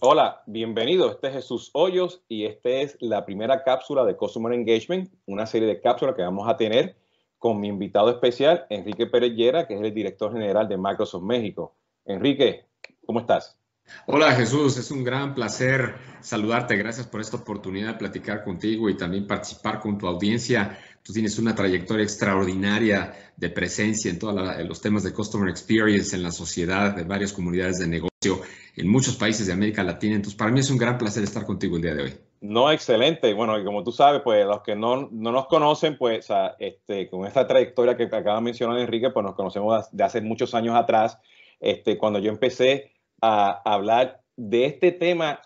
Hola, bienvenido. Este es Jesús Hoyos y esta es la primera cápsula de Customer Engagement, una serie de cápsulas que vamos a tener con mi invitado especial, Enrique Pérez que es el director general de Microsoft México. Enrique, ¿cómo estás? Hola Jesús, es un gran placer saludarte. Gracias por esta oportunidad de platicar contigo y también participar con tu audiencia. Tú tienes una trayectoria extraordinaria de presencia en todos los temas de Customer Experience en la sociedad, de varias comunidades de negocio en muchos países de América Latina. Entonces, para mí es un gran placer estar contigo el día de hoy. No, excelente. Bueno, y como tú sabes, pues los que no, nos conocen, pues este, con esta trayectoria que acaba de mencionar Enrique, pues nos conocemos de hace muchos años atrás. Este, cuando yo empecé a hablar de este tema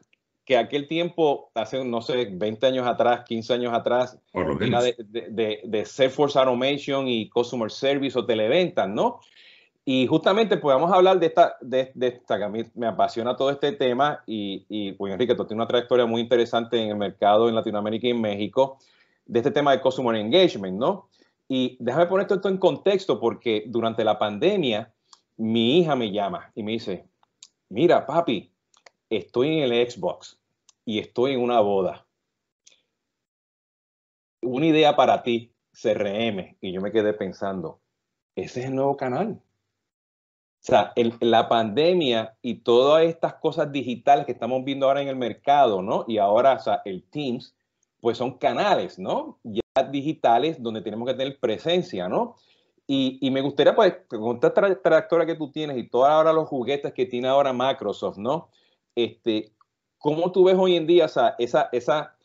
que aquel tiempo, hace, no sé, 20 años atrás, 15 años atrás, De, de, Salesforce Automation y Customer Service o televentas, ¿no? Y justamente pues vamos a hablar de esta, de, esta que a mí me apasiona todo este tema y, y pues Enrique, tú tienes una trayectoria muy interesante en el mercado en Latinoamérica y en México de este tema de Customer Engagement, ¿no? Y déjame poner esto en contexto porque durante la pandemia mi hija me llama y me dice, mira, papi, estoy en el Xbox y estoy en una boda. Una idea para ti, CRM. Y yo me quedé pensando, ese es el nuevo canal. O sea, la pandemia y todas estas cosas digitales que estamos viendo ahora en el mercado, ¿no? Y ahora, o sea, el Teams, pues son canales, ¿no? Ya digitales donde tenemos que tener presencia, ¿no? Y, y me gustaría, pues, con esta que tú tienes y todos ahora los juguetes que tiene ahora Microsoft, ¿no? Este, ¿Cómo tú ves hoy en día o esa, esa,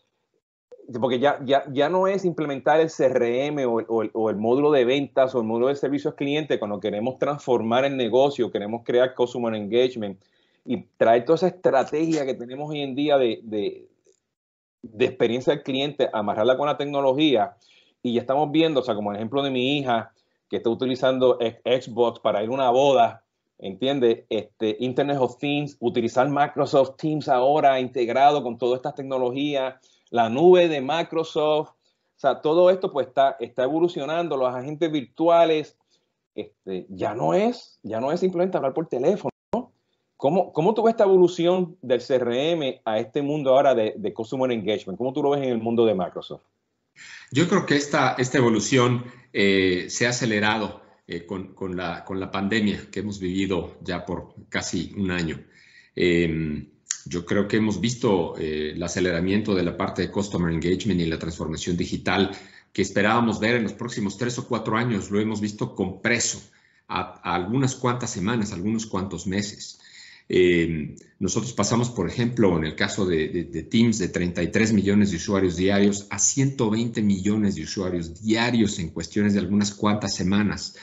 porque ya, ya, ya, no es implementar el CRM o el, o, el, módulo de ventas o el módulo de servicios cliente cuando queremos transformar el negocio, queremos crear customer engagement y traer toda esa estrategia que tenemos hoy en día de, de, de experiencia del cliente, amarrarla con la tecnología. Y ya estamos viendo, o sea, como el ejemplo de mi hija, que está utilizando Xbox para ir a una boda, ¿entiendes? Este, Internet of Things, utilizar Microsoft Teams ahora integrado con todas estas tecnologías, la nube de Microsoft, o sea, todo esto pues está, está evolucionando, los agentes virtuales, este, ya no es, ya no es simplemente hablar por teléfono. ¿no? ¿Cómo, ¿Cómo tú ves esta evolución del CRM a este mundo ahora de, de Consumer Engagement? ¿Cómo tú lo ves en el mundo de Microsoft? Yo creo que esta, esta evolución eh, se ha acelerado eh, con, con, la, con, la, pandemia que hemos vivido ya por casi un año. Em, yo creo que hemos visto eh, el aceleramiento de la parte de Customer Engagement y la transformación digital que esperábamos ver en los próximos tres o cuatro años. Lo hemos visto compreso a, algunas cuantas semanas, algunos cuantos meses. Em, nosotros pasamos, por ejemplo, en el caso de, de, Teams, de 33 millones de usuarios diarios a 120 millones de usuarios diarios en cuestiones de algunas cuantas semanas.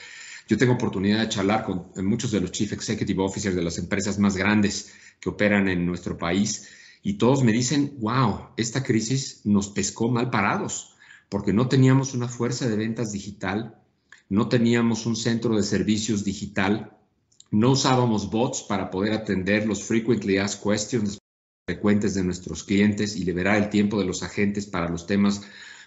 Yo tengo oportunidad de charlar con eh, muchos de los Chief Executive Officers de las empresas más grandes que operan en nuestro país y todos me dicen, wow, esta crisis nos pescó mal parados porque no teníamos una fuerza de ventas digital, no teníamos un centro de servicios digital, no usábamos bots para poder atender los frequently asked questions frecuentes de nuestros clientes y liberar el tiempo de los agentes para los temas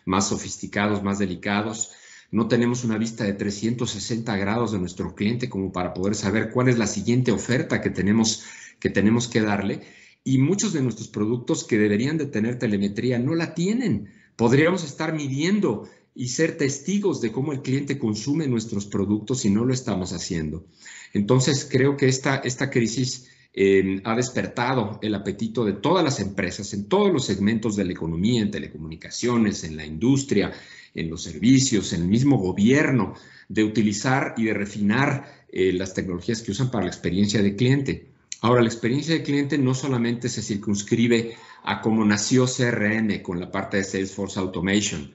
más sofisticados, más delicados. No tenemos una vista de 360 grados de nuestro cliente como para poder saber cuál es la siguiente oferta que tenemos que, tenemos que darle. Y muchos de nuestros productos que deberían de tener telemetría no la tienen. Podríamos estar midiendo y ser testigos de cómo el cliente consume nuestros productos si no lo estamos haciendo. Entonces, creo que esta, esta crisis em, ha despertado el apetito de todas las empresas en todos los segmentos de la economía, en telecomunicaciones, en la industria, en los servicios, en el mismo gobierno, de utilizar y de refinar eh, las tecnologías que usan para la experiencia de cliente. Ahora, la experiencia de cliente no solamente se circunscribe a cómo nació CRM con la parte de Salesforce Automation,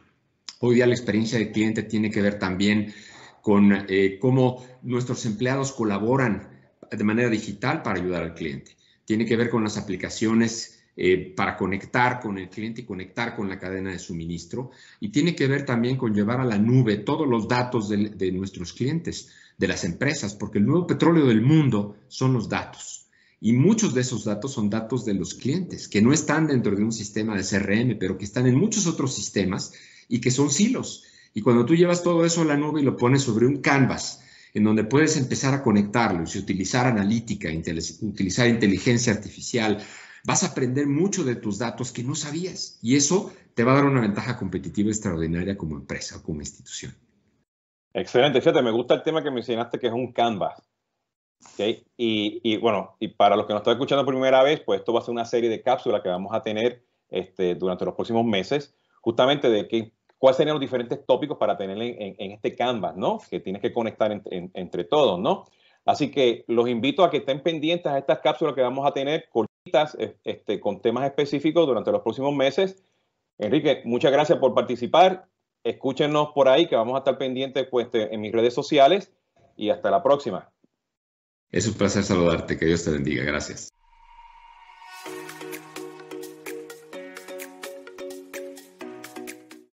Hoy día la experiencia del cliente tiene que ver también con eh, cómo nuestros empleados colaboran de manera digital para ayudar al cliente. Tiene que ver con las aplicaciones eh, para conectar con el cliente y conectar con la cadena de suministro. Y tiene que ver también con llevar a la nube todos los datos de, de nuestros clientes, de las empresas, porque el nuevo petróleo del mundo son los datos. Y muchos de esos datos son datos de los clientes, que no están dentro de un sistema de CRM, pero que están en muchos otros sistemas y que son silos. Y cuando tú llevas todo eso a la nube y lo pones sobre un canvas, en donde puedes empezar a conectarlo y utilizar analítica, utilizar inteligencia artificial, vas a aprender mucho de tus datos que no sabías. Y eso te va a dar una ventaja competitiva extraordinaria como empresa o como institución. Excelente, fíjate, me gusta el tema que mencionaste que es un canvas. ¿Okay? Y, y, bueno, y para los que nos están escuchando por primera vez, pues esto va a ser una serie de cápsulas que vamos a tener este, durante los próximos meses, justamente de qué, cuáles serían los diferentes tópicos para tener en, este canvas, ¿no? Que tienes que conectar entre todos, ¿no? Así que los invito a que estén pendientes a estas cápsulas que vamos a tener cortitas, este, con temas específicos durante los próximos meses. Enrique, muchas gracias por participar. Escúchenos por ahí, que vamos a estar pendientes pues, este, en mis redes sociales. Y hasta la próxima. Es un placer saludarte. Que Dios te bendiga. Gracias.